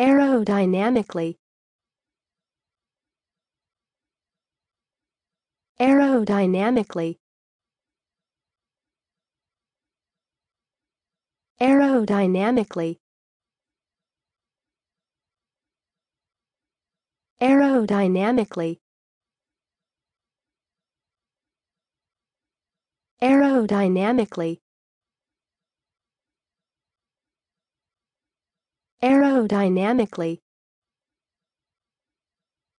aerodynamically aerodynamically aerodynamically aerodynamically aerodynamically aerodynamically